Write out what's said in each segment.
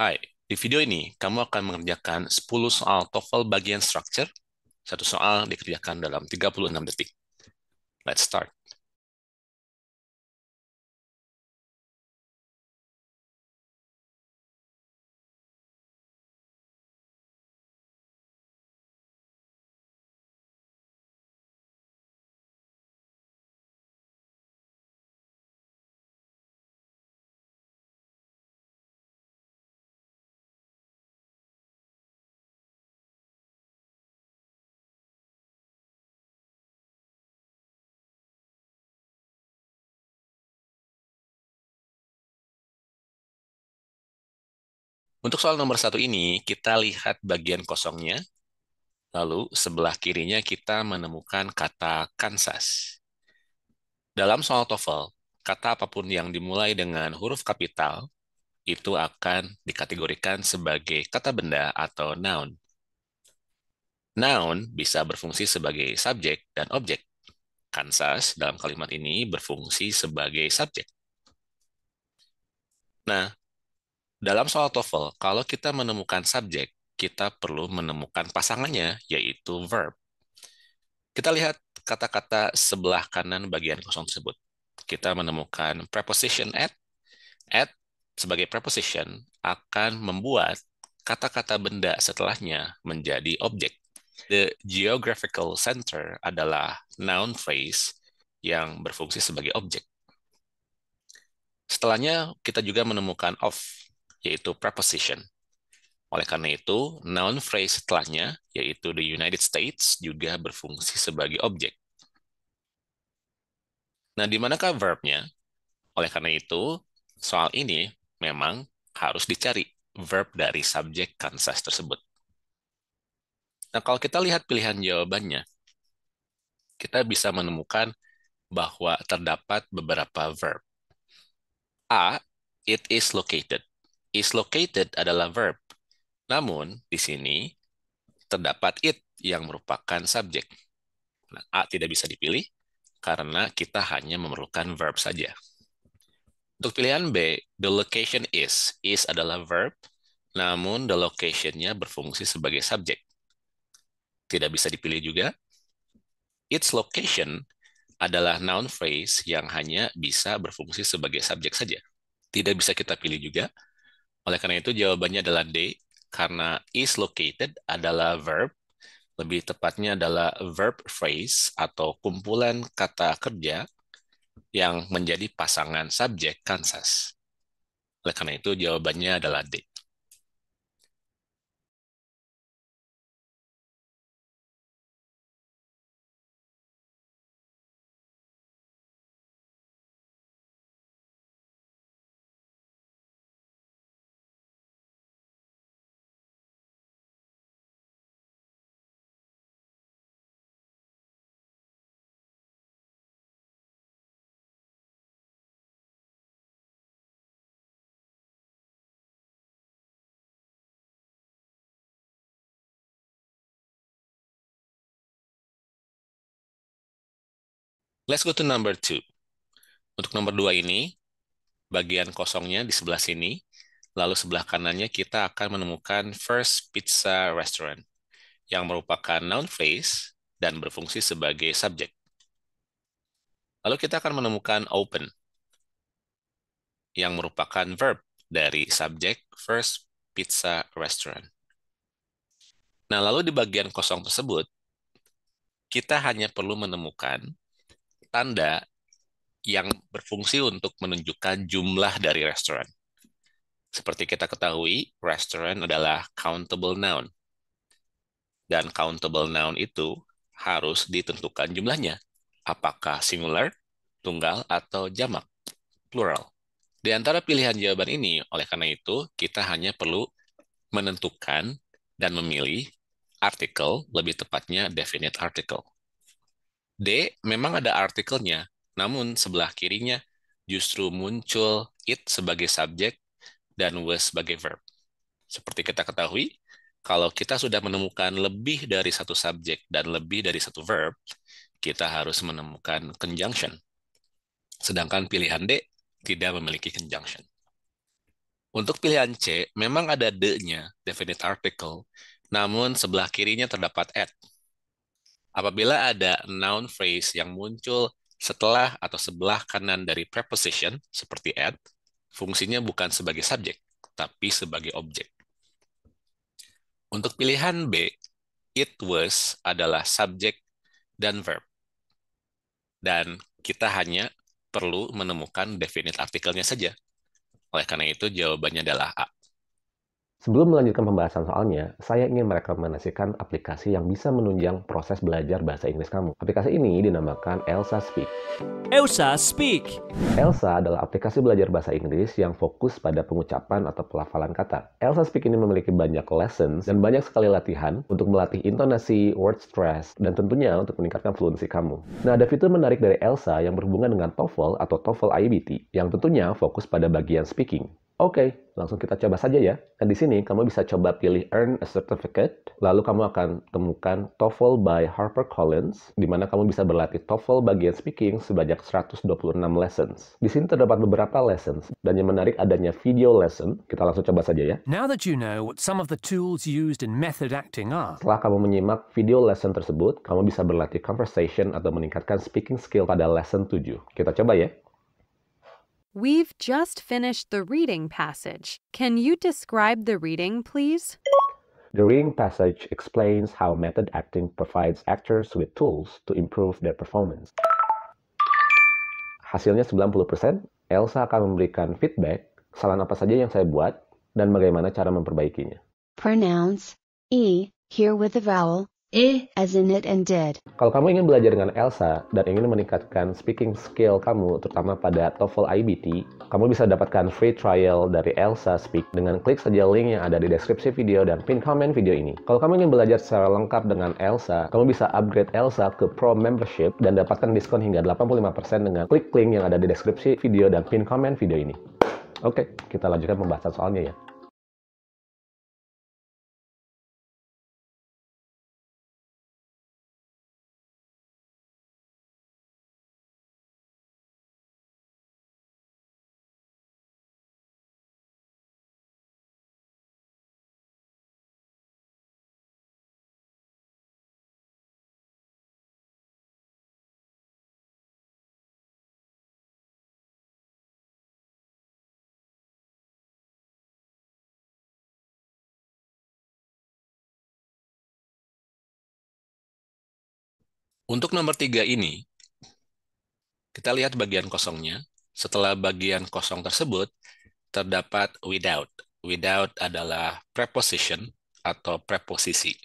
Hai, di video ini kamu akan mengerjakan 10 soal TOEFL bagian structure. Satu soal dikerjakan dalam 36 detik. Let's start. Untuk soal nomor satu ini, kita lihat bagian kosongnya. Lalu sebelah kirinya kita menemukan kata Kansas. Dalam soal TOEFL, kata apapun yang dimulai dengan huruf kapital itu akan dikategorikan sebagai kata benda atau noun. Noun bisa berfungsi sebagai subjek dan objek. Kansas dalam kalimat ini berfungsi sebagai subjek. Nah, dalam soal TOEFL, kalau kita menemukan subjek, kita perlu menemukan pasangannya, yaitu verb. Kita lihat kata-kata sebelah kanan bagian kosong tersebut. Kita menemukan preposition at. At sebagai preposition akan membuat kata-kata benda setelahnya menjadi objek. The geographical center adalah noun phrase yang berfungsi sebagai objek. Setelahnya, kita juga menemukan of yaitu preposition. Oleh karena itu, noun phrase setelahnya, yaitu the United States, juga berfungsi sebagai objek. Nah, di manakah verbnya? Oleh karena itu, soal ini memang harus dicari verb dari subjek kansas tersebut. Nah, kalau kita lihat pilihan jawabannya, kita bisa menemukan bahwa terdapat beberapa verb. A, it is located. Is located adalah verb. Namun, di sini terdapat it yang merupakan subjek. Nah, A tidak bisa dipilih karena kita hanya memerlukan verb saja. Untuk pilihan B, the location is. Is adalah verb, namun the location-nya berfungsi sebagai subjek. Tidak bisa dipilih juga. Its location adalah noun phrase yang hanya bisa berfungsi sebagai subjek saja. Tidak bisa kita pilih juga oleh karena itu jawabannya adalah D karena is located adalah verb, lebih tepatnya adalah verb phrase atau kumpulan kata kerja yang menjadi pasangan subjek Kansas. Oleh karena itu jawabannya adalah D. Let's go to number two. Untuk nomor dua ini, bagian kosongnya di sebelah sini, lalu sebelah kanannya kita akan menemukan First Pizza Restaurant, yang merupakan noun phrase dan berfungsi sebagai subjek. Lalu kita akan menemukan open, yang merupakan verb dari subjek First Pizza Restaurant. Nah, lalu di bagian kosong tersebut, kita hanya perlu menemukan tanda yang berfungsi untuk menunjukkan jumlah dari restoran. Seperti kita ketahui, restoran adalah countable noun. Dan countable noun itu harus ditentukan jumlahnya. Apakah singular, tunggal, atau jamak, plural. Di antara pilihan jawaban ini, oleh karena itu, kita hanya perlu menentukan dan memilih artikel, lebih tepatnya definite article. D memang ada artikelnya, namun sebelah kirinya justru muncul it sebagai subjek dan was sebagai verb. Seperti kita ketahui, kalau kita sudah menemukan lebih dari satu subjek dan lebih dari satu verb, kita harus menemukan conjunction. Sedangkan pilihan D tidak memiliki conjunction. Untuk pilihan C, memang ada D-nya, definite article, namun sebelah kirinya terdapat at, Apabila ada noun phrase yang muncul setelah atau sebelah kanan dari preposition seperti at, fungsinya bukan sebagai subjek, tapi sebagai objek. Untuk pilihan B, it was adalah subjek dan verb. Dan kita hanya perlu menemukan definite artikelnya saja. Oleh karena itu, jawabannya adalah A. Sebelum melanjutkan pembahasan soalnya, saya ingin merekomendasikan aplikasi yang bisa menunjang proses belajar bahasa Inggris kamu. Aplikasi ini dinamakan Elsa Speak. Elsa Speak. Elsa adalah aplikasi belajar bahasa Inggris yang fokus pada pengucapan atau pelafalan kata. Elsa Speak ini memiliki banyak lessons dan banyak sekali latihan untuk melatih intonasi, word stress, dan tentunya untuk meningkatkan fluensi kamu. Nah, ada fitur menarik dari Elsa yang berhubungan dengan TOEFL atau TOEFL IBT yang tentunya fokus pada bagian speaking. Oke, okay, langsung kita coba saja ya. Dan nah, di sini kamu bisa coba pilih Earn a Certificate, lalu kamu akan temukan TOEFL by HarperCollins, di mana kamu bisa berlatih TOEFL bagian speaking sebanyak 126 lessons. Di sini terdapat beberapa lessons, dan yang menarik adanya video lesson. Kita langsung coba saja ya. Now that you know what some of the tools used in method acting are. Setelah kamu menyimak video lesson tersebut, kamu bisa berlatih conversation atau meningkatkan speaking skill pada lesson 7. Kita coba ya. We've just finished the reading passage. Can you describe the reading, please? The reading passage explains how method acting provides actors with tools to improve their performance. Hasilnya 90%, Elsa akan memberikan feedback kesalahan apa saja yang saya buat dan bagaimana cara memperbaikinya. Pronounce E here with the vowel Eh, as in it and did. Kalau kamu ingin belajar dengan Elsa dan ingin meningkatkan speaking skill kamu, terutama pada TOEFL IBT, kamu bisa dapatkan free trial dari Elsa Speak dengan klik saja link yang ada di deskripsi video dan pin comment video ini. Kalau kamu ingin belajar secara lengkap dengan Elsa, kamu bisa upgrade Elsa ke Pro Membership dan dapatkan diskon hingga 85% dengan klik link yang ada di deskripsi video dan pin comment video ini. Oke, kita lanjutkan pembahasan soalnya ya. Untuk nomor tiga ini, kita lihat bagian kosongnya. Setelah bagian kosong tersebut, terdapat without. Without adalah preposition atau preposisi.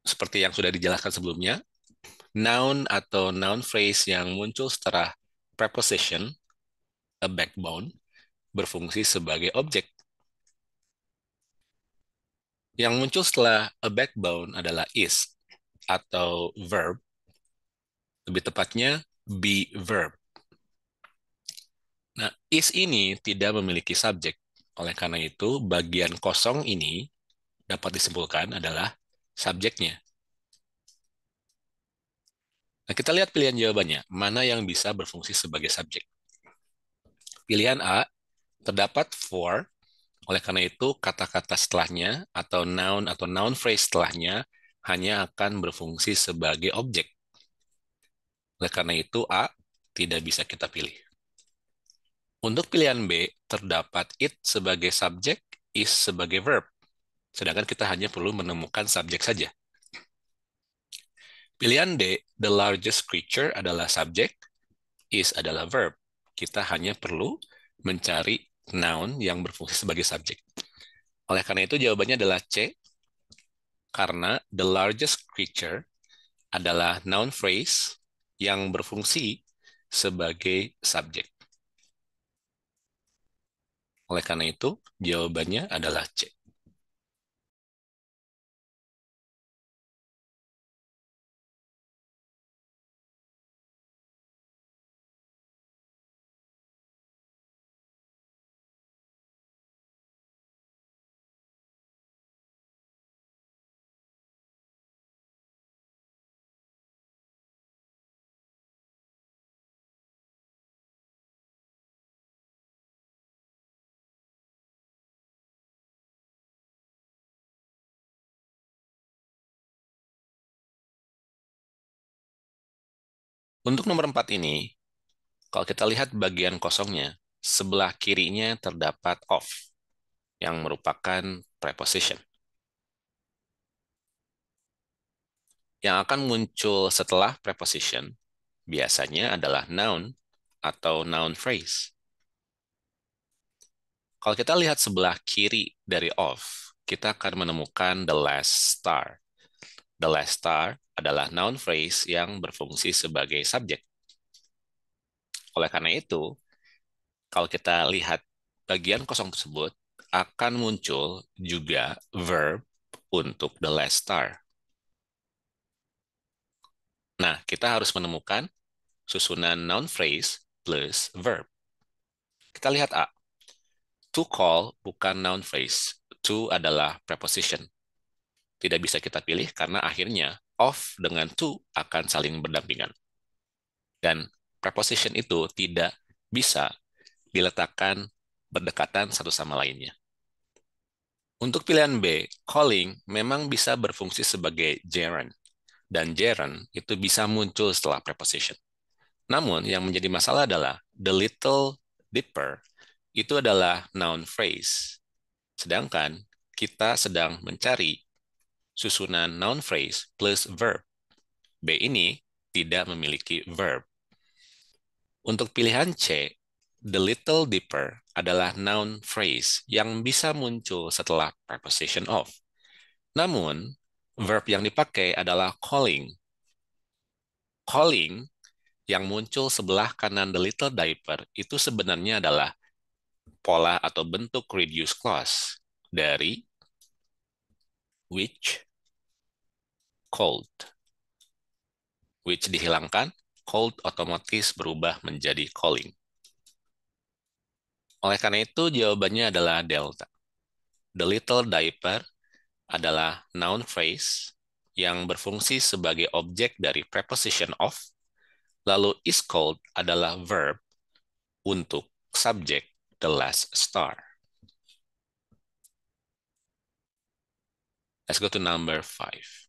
Seperti yang sudah dijelaskan sebelumnya, noun atau noun phrase yang muncul setelah preposition, a backbone, berfungsi sebagai objek. Yang muncul setelah a backbone adalah is atau verb. Lebih tepatnya be verb. Nah, is ini tidak memiliki subjek. Oleh karena itu, bagian kosong ini dapat disimpulkan adalah subjeknya. Nah, kita lihat pilihan jawabannya. Mana yang bisa berfungsi sebagai subjek? Pilihan A, terdapat for. Oleh karena itu, kata-kata setelahnya atau noun atau noun phrase setelahnya hanya akan berfungsi sebagai objek. Oleh karena itu, A tidak bisa kita pilih. Untuk pilihan B, terdapat it sebagai subjek, is sebagai verb. Sedangkan kita hanya perlu menemukan subjek saja. Pilihan D, the largest creature adalah subjek, is adalah verb. Kita hanya perlu mencari noun yang berfungsi sebagai subjek. Oleh karena itu jawabannya adalah C, karena the largest creature adalah noun phrase yang berfungsi sebagai subjek. Oleh karena itu, jawabannya adalah C. Untuk nomor 4 ini, kalau kita lihat bagian kosongnya, sebelah kirinya terdapat of, yang merupakan preposition. Yang akan muncul setelah preposition biasanya adalah noun atau noun phrase. Kalau kita lihat sebelah kiri dari of, kita akan menemukan the last star. The last star adalah noun phrase yang berfungsi sebagai subjek. Oleh karena itu, kalau kita lihat bagian kosong tersebut, akan muncul juga verb untuk the last star. Nah, kita harus menemukan susunan noun phrase plus verb. Kita lihat A. To call bukan noun phrase. To adalah preposition. Tidak bisa kita pilih karena akhirnya of dengan to akan saling berdampingan. Dan preposition itu tidak bisa diletakkan berdekatan satu sama lainnya. Untuk pilihan B, calling memang bisa berfungsi sebagai gerund. Dan gerund itu bisa muncul setelah preposition. Namun, yang menjadi masalah adalah the little dipper itu adalah noun phrase. Sedangkan kita sedang mencari susunan noun phrase plus verb. B ini tidak memiliki verb. Untuk pilihan C, the little deeper adalah noun phrase yang bisa muncul setelah preposition of. Namun, verb yang dipakai adalah calling. Calling yang muncul sebelah kanan the little diaper itu sebenarnya adalah pola atau bentuk reduce clause dari which, cold. Which dihilangkan, cold otomatis berubah menjadi calling. Oleh karena itu, jawabannya adalah delta. The little diaper adalah noun phrase yang berfungsi sebagai objek dari preposition of, lalu is called adalah verb untuk subjek the last star. Let's go to number five.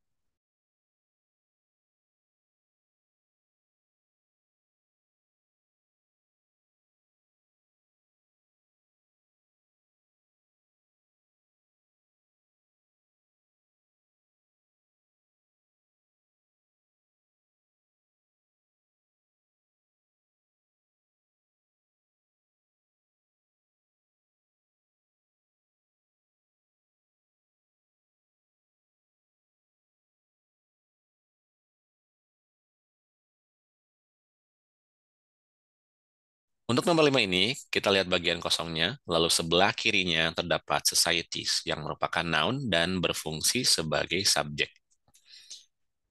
Untuk nomor 5 ini, kita lihat bagian kosongnya, lalu sebelah kirinya terdapat societies yang merupakan noun dan berfungsi sebagai subjek.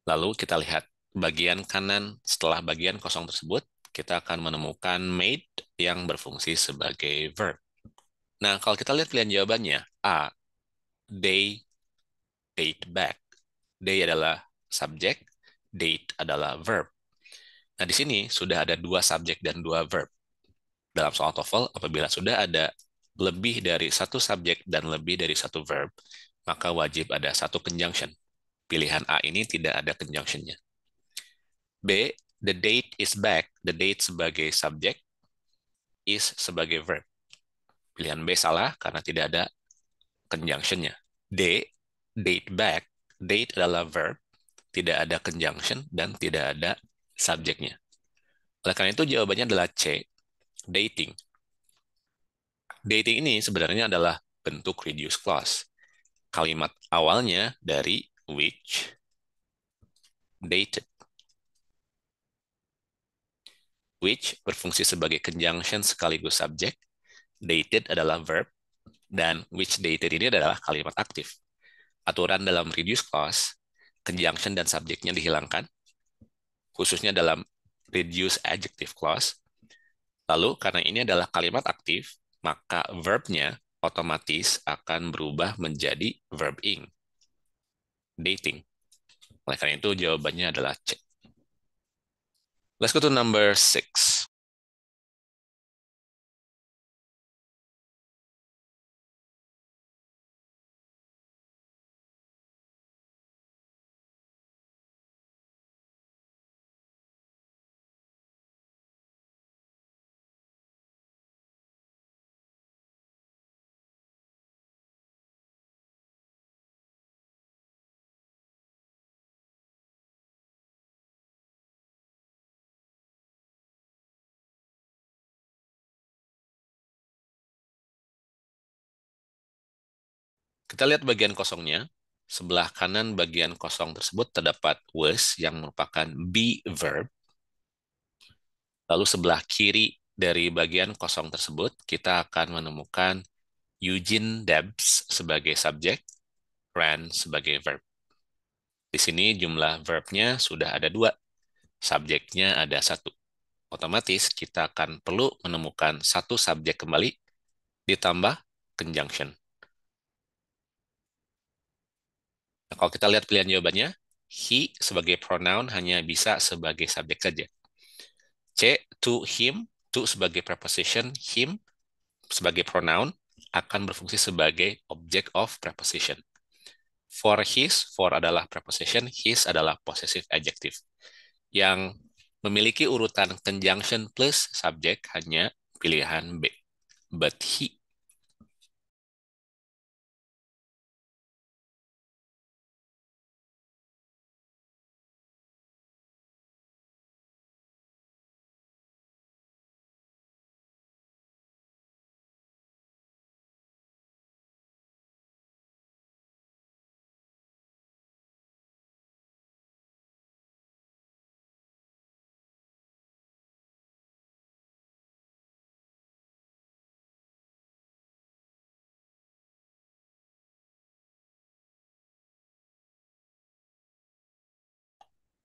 Lalu kita lihat bagian kanan setelah bagian kosong tersebut, kita akan menemukan made yang berfungsi sebagai verb. Nah, kalau kita lihat pilihan jawabannya, A, they paid back. They adalah subjek, date adalah verb. Nah, di sini sudah ada dua subjek dan dua verb dalam soal TOEFL apabila sudah ada lebih dari satu subjek dan lebih dari satu verb, maka wajib ada satu conjunction. Pilihan A ini tidak ada nya B, the date is back. The date sebagai subjek, is sebagai verb. Pilihan B salah karena tidak ada nya D, date back. Date adalah verb, tidak ada conjunction, dan tidak ada subjeknya. Oleh karena itu jawabannya adalah C, dating. Dating ini sebenarnya adalah bentuk reduce clause. Kalimat awalnya dari which dated. Which berfungsi sebagai conjunction sekaligus subjek. Dated adalah verb. Dan which dated ini adalah kalimat aktif. Aturan dalam reduce clause, conjunction dan subjeknya dihilangkan. Khususnya dalam reduce adjective clause, Lalu karena ini adalah kalimat aktif, maka verbnya otomatis akan berubah menjadi verb ing. Dating. Oleh karena itu jawabannya adalah C. Let's go to number six. Kita lihat bagian kosongnya. Sebelah kanan bagian kosong tersebut terdapat was yang merupakan be verb. Lalu sebelah kiri dari bagian kosong tersebut, kita akan menemukan Eugene Debs sebagai subjek, Ran sebagai verb. Di sini jumlah verbnya sudah ada dua, subjeknya ada satu. Otomatis kita akan perlu menemukan satu subjek kembali ditambah conjunction. Nah, kalau kita lihat pilihan jawabannya, he sebagai pronoun hanya bisa sebagai subjek saja. C, to him, to sebagai preposition, him sebagai pronoun akan berfungsi sebagai object of preposition. For his, for adalah preposition, his adalah possessive adjective. Yang memiliki urutan conjunction plus subject hanya pilihan B. But he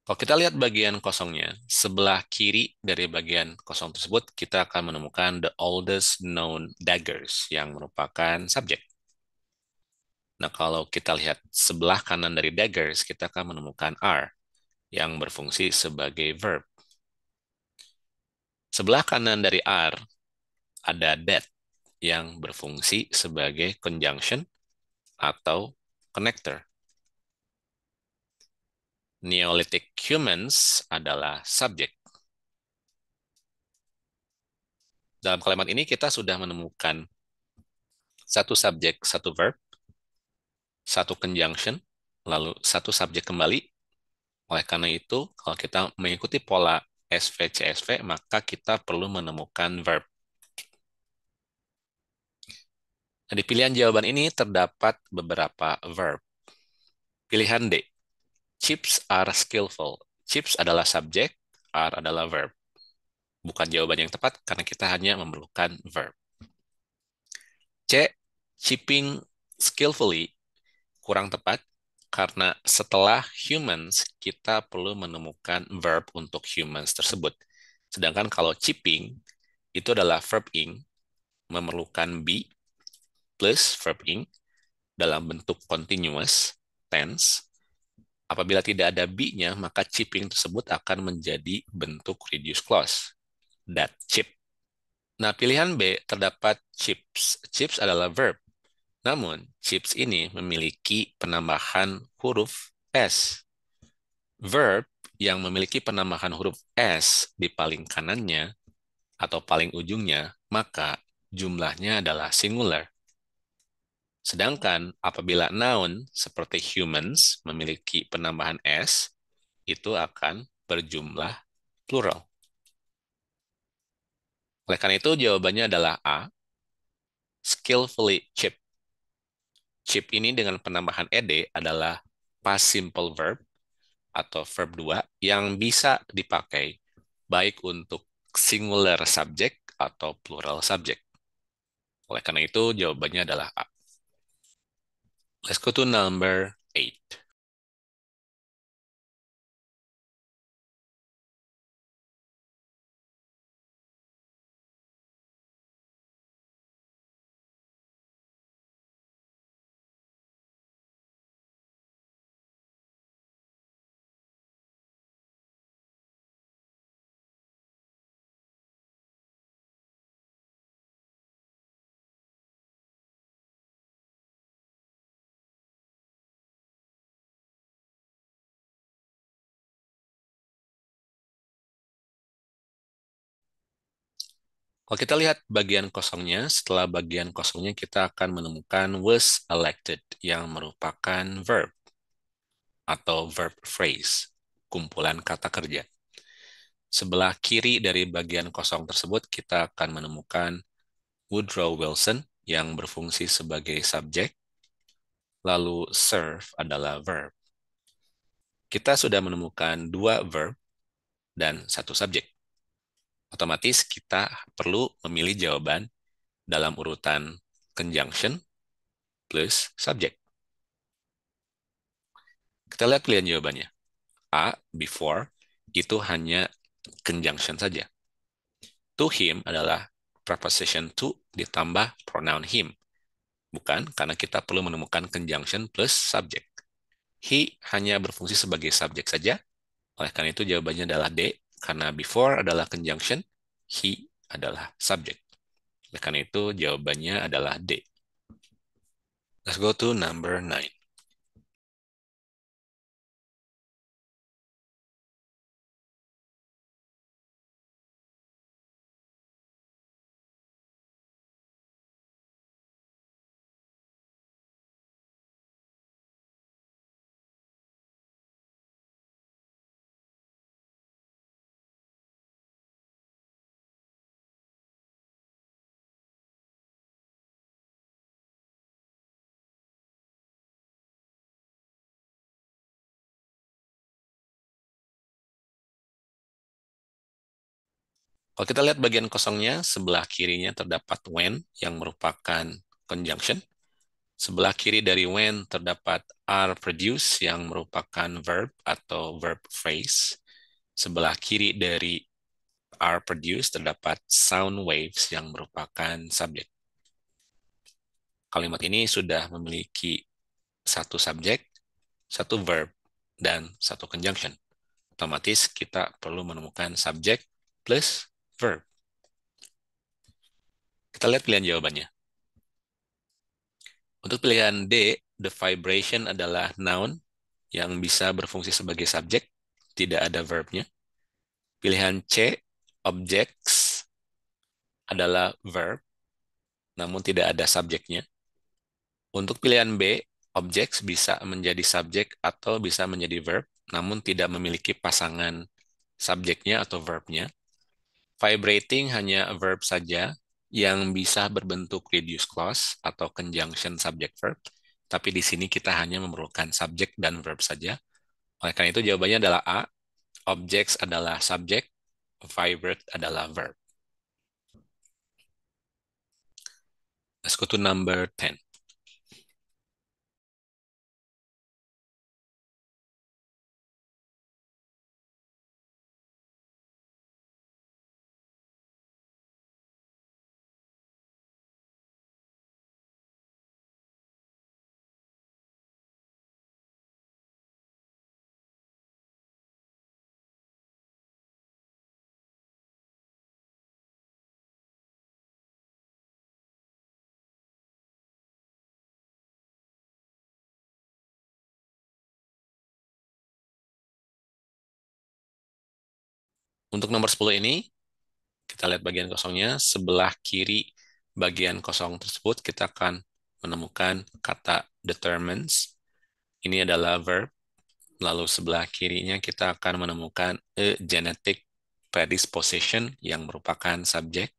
Kalau kita lihat bagian kosongnya, sebelah kiri dari bagian kosong tersebut, kita akan menemukan the oldest known daggers, yang merupakan subjek. Nah, kalau kita lihat sebelah kanan dari daggers, kita akan menemukan are, yang berfungsi sebagai verb. Sebelah kanan dari are, ada that, yang berfungsi sebagai conjunction atau connector. Neolithic humans adalah subjek. Dalam kalimat ini kita sudah menemukan satu subjek, satu verb, satu conjunction, lalu satu subjek kembali. Oleh karena itu, kalau kita mengikuti pola svcsv, maka kita perlu menemukan verb. Nah, di pilihan jawaban ini terdapat beberapa verb. Pilihan D, Chips are skillful. Chips adalah subjek, are adalah verb. Bukan jawaban yang tepat karena kita hanya memerlukan verb. C. Chipping skillfully kurang tepat karena setelah humans kita perlu menemukan verb untuk humans tersebut. Sedangkan kalau chipping itu adalah verb ing memerlukan be plus verb ing dalam bentuk continuous tense Apabila tidak ada B-nya, maka chipping tersebut akan menjadi bentuk reduce clause. That chip. Nah, pilihan B terdapat chips. Chips adalah verb. Namun, chips ini memiliki penambahan huruf S. Verb yang memiliki penambahan huruf S di paling kanannya atau paling ujungnya, maka jumlahnya adalah singular. Sedangkan apabila noun seperti humans memiliki penambahan s, itu akan berjumlah plural. Oleh karena itu jawabannya adalah A. Skillfully chip chip ini dengan penambahan ed adalah past simple verb atau verb 2 yang bisa dipakai baik untuk singular subject atau plural subject. Oleh karena itu jawabannya adalah A. Let's go to number eight. Kalau kita lihat bagian kosongnya, setelah bagian kosongnya kita akan menemukan was elected yang merupakan verb atau verb phrase, kumpulan kata kerja. Sebelah kiri dari bagian kosong tersebut kita akan menemukan Woodrow Wilson yang berfungsi sebagai subjek, lalu serve adalah verb. Kita sudah menemukan dua verb dan satu subjek otomatis kita perlu memilih jawaban dalam urutan conjunction plus subject. Kita lihat pilihan jawabannya. A, before, itu hanya conjunction saja. To him adalah preposition to ditambah pronoun him. Bukan, karena kita perlu menemukan conjunction plus subject. He hanya berfungsi sebagai subjek saja, oleh karena itu jawabannya adalah D, karena before adalah conjunction, he adalah subject. Oleh karena itu, jawabannya adalah D. Let's go to number 9. Kalau kita lihat bagian kosongnya, sebelah kirinya terdapat when yang merupakan conjunction. Sebelah kiri dari when terdapat are produce yang merupakan verb atau verb phrase. Sebelah kiri dari are produced terdapat sound waves yang merupakan subjek. Kalimat ini sudah memiliki satu subjek, satu verb, dan satu conjunction. Otomatis kita perlu menemukan subjek plus verb. Kita lihat pilihan jawabannya. Untuk pilihan D, the vibration adalah noun yang bisa berfungsi sebagai subjek, tidak ada verbnya. Pilihan C, objects adalah verb, namun tidak ada subjeknya. Untuk pilihan B, objects bisa menjadi subjek atau bisa menjadi verb, namun tidak memiliki pasangan subjeknya atau verbnya. Vibrating hanya verb saja yang bisa berbentuk reduce clause atau conjunction subject verb, tapi di sini kita hanya memerlukan subject dan verb saja. Oleh karena itu jawabannya adalah A, objects adalah subject, vibrate adalah verb. Let's go to number 10. Untuk nomor 10 ini, kita lihat bagian kosongnya, sebelah kiri bagian kosong tersebut kita akan menemukan kata determines. Ini adalah verb. Lalu sebelah kirinya kita akan menemukan a genetic predisposition yang merupakan subjek.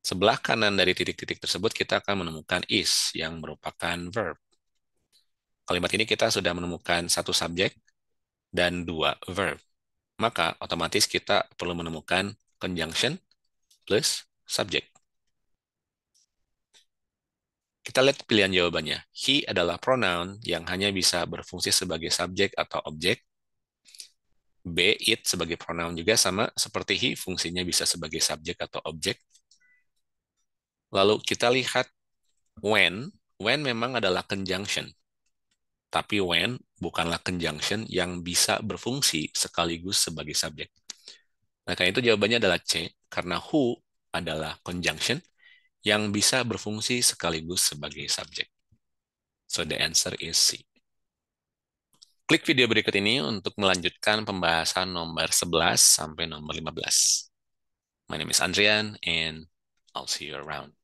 Sebelah kanan dari titik-titik tersebut kita akan menemukan is yang merupakan verb. Kalimat ini kita sudah menemukan satu subjek dan dua verb maka otomatis kita perlu menemukan conjunction plus subject. Kita lihat pilihan jawabannya. He adalah pronoun yang hanya bisa berfungsi sebagai subjek atau objek. B, it sebagai pronoun juga sama seperti he, fungsinya bisa sebagai subjek atau objek. Lalu kita lihat when. When memang adalah conjunction. Tapi when bukanlah conjunction yang bisa berfungsi sekaligus sebagai subjek. Nah, karena itu jawabannya adalah C, karena who adalah conjunction yang bisa berfungsi sekaligus sebagai subjek. So the answer is C. Klik video berikut ini untuk melanjutkan pembahasan nomor 11 sampai nomor 15. My name is Andrian and I'll see you around.